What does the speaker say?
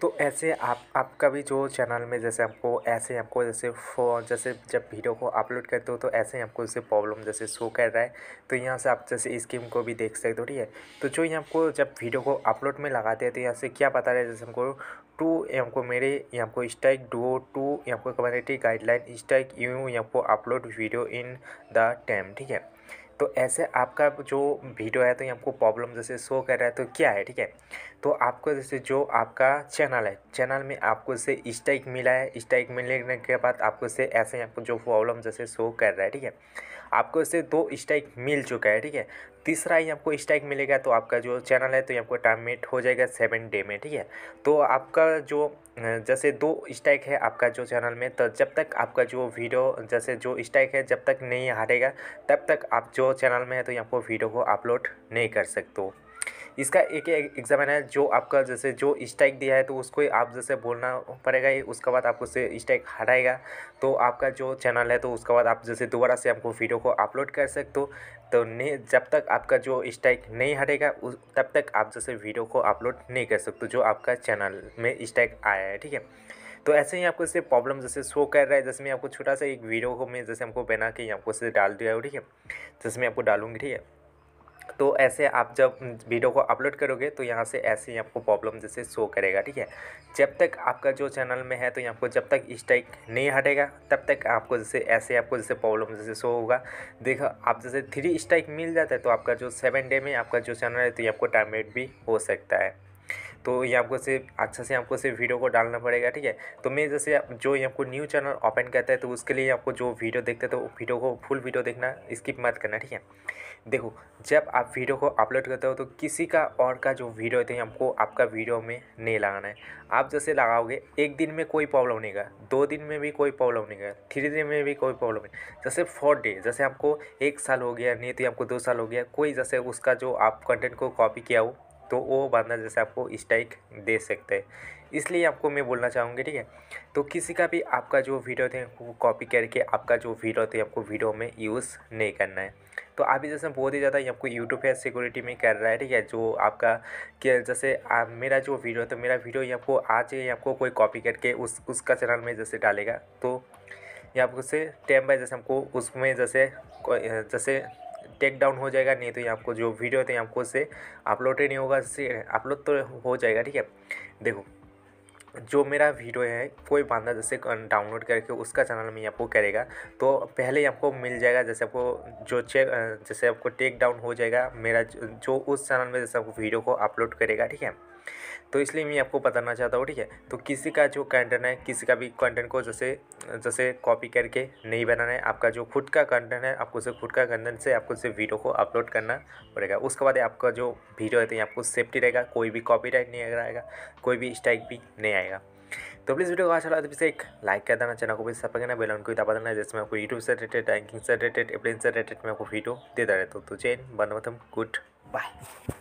तो ऐसे आप आपका भी जो चैनल में जैसे आपको ऐसे आपको जैसे फो जैसे जब वीडियो को अपलोड करते हो तो ऐसे ही आपको जैसे प्रॉब्लम जैसे शो कर रहा है तो यहाँ से आप जैसे स्कीम को भी देख सकते हो ठीक है तो जो यहाँ आपको जब वीडियो को अपलोड में लगाते हैं तो यहाँ से क्या बता रहे जैसे हमको टू एम को मेरे यहाँ को स्ट्राइक डो टू यहाँ को कम्युनिटी गाइडलाइन स्ट्राइक यू यहाँ को upload video in the time ठीक है तो ऐसे आपका जो वीडियो है तो ये आपको प्रॉब्लम जैसे शो कर रहा है तो क्या है ठीक है तो आपको जैसे जो आपका चैनल है चैनल में आपको जैसे स्ट्राइक मिला है स्ट्राइक मिलने के बाद आपको से ऐसे आपको जो प्रॉब्लम जैसे शो कर रहा है ठीक है आपको इससे दो स्ट्राइक मिल चुका है ठीक है तीसरा ही आपको स्ट्राइक मिलेगा तो आपका जो चैनल है तो ये आपको टर्मिनेट हो जाएगा सेवन डे में ठीक है तो आपका जो जैसे दो स्ट्राइक है आपका जो चैनल में तो जब तक आपका जो वीडियो जैसे जो स्ट्राइक है जब तक नहीं हटेगा तब तक आप जो चैनल में है तो यहाँ को वीडियो को अपलोड नहीं कर सकते हो इसका एक एग्ज़ामिन है जो आपका जैसे जो स्ट्राइक दिया है तो उसको ही आप जैसे बोलना पड़ेगा ही उसके बाद आपको से स्ट्राइक हटाएगा तो आपका जो चैनल है तो उसके बाद आप जैसे दोबारा से हमको वीडियो को अपलोड कर सकते हो तो नहीं जब तक आपका जो स्ट्राइक नहीं हटेगा उस तब तक आप जैसे वीडियो को अपलोड नहीं कर सकते जो आपका चैनल में स्ट्राइक आया है ठीक है तो ऐसे ही आपको इससे प्रॉब्लम जैसे शो कर रहा है जैसे मैं आपको छोटा सा एक वीडियो को मैं जैसे हमको बना के आपको इसे डाल दिया हूँ ठीक है जैसे मैं आपको डालूँगी ठीक है तो ऐसे आप जब वीडियो को अपलोड करोगे तो यहाँ से ऐसे ही आपको प्रॉब्लम जैसे शो करेगा ठीक है जब तक आपका जो चैनल में है तो यहाँ को जब तक स्ट्राइक नहीं हटेगा तब तक आपको जैसे ऐसे आपको जैसे प्रॉब्लम जैसे शो होगा देखो आप जैसे थ्री स्ट्राइक मिल जाता है तो आपका जो सेवन डे में आपका जो चैनल है तो ये आपको टाइमेट भी हो सकता है तो ये आपको सिर्फ अच्छा से आपको सिर्फ वीडियो को डालना पड़ेगा ठीक है तो मैं जैसे जो ये आपको न्यू चैनल ओपन करता है तो उसके लिए आपको जो वीडियो देखते हैं तो वीडियो को फुल वीडियो देखना स्किप मत करना ठीक है देखो जब आप वीडियो को अपलोड करते हो तो किसी का और का जो वीडियो थे हमको आपका वीडियो में नहीं लगाना है आप जैसे लगाओगे एक दिन में कोई प्रॉब्लम नहीं गया दो दिन में भी कोई प्रॉब्लम नहीं गया थ्री दिन में भी कोई प्रॉब्लम नहीं जैसे फोर डे जैसे आपको एक साल हो गया नहीं तो आपको दो साल हो गया कोई जैसे उसका जो आप कंटेंट को कॉपी किया हो तो वो बांधना जैसे आपको स्ट्राइक दे सकते हैं इसलिए आपको मैं बोलना चाहूँगी ठीक है तो किसी का भी आपका जो वीडियो थे वो कॉपी करके आपका जो वीडियो थे आपको वीडियो में यूज़ नहीं करना है तो अभी जैसे बहुत ही ज़्यादा आपको यूट्यूब है सिक्योरिटी में कर रहा है ठीक है जो आपका कि जैसे आप मेरा जो वीडियो तो मेरा वीडियो ये आपको आज ही आपको कोई कॉपी करके उस उसका चैनल में जैसे डालेगा तो ये आपको से टाइम बाय जैसे हमको उसमें जैसे जैसे टेक डाउन हो जाएगा नहीं तो ये आपको जो वीडियो थे आपको उसे अपलोड ही नहीं होगा अपलोड तो हो जाएगा ठीक है देखो जो मेरा वीडियो है कोई बंदा जैसे डाउनलोड करके उसका चैनल में आपको करेगा तो पहले ही आपको मिल जाएगा जैसे आपको जो चेक जैसे आपको टेक डाउन हो जाएगा मेरा जो उस चैनल में जैसे आपको वीडियो को अपलोड करेगा ठीक है तो इसलिए मैं आपको बताना चाहता हूँ ठीक है तो किसी का जो कंटेंट है किसी का भी कंटेंट को जैसे जैसे कॉपी करके नहीं बनाना है आपका जो खुद का कंटेंट है आपको उसे खुद का कंटेंट से आपको उसे वीडियो को अपलोड करना पड़ेगा उसके बाद आपका जो वीडियो है तो आपको सेफ्टी रहेगा कोई भी कॉपी नहीं आएगा कोई भी स्ट्राइक भी नहीं आएगा तो प्लीज़ वीडियो को अच्छा लगा तो इसे एक लाइक कर देना चैनल को भी सब करना बेलन को दबा देना मैं आपको यूट्यूब से रिलेटेड रैंकिंग से रिलेटेड एप्लेन से रिलेटेड मैं आपको वीडियो देता रहता हूँ तो चैन बन गुड बाय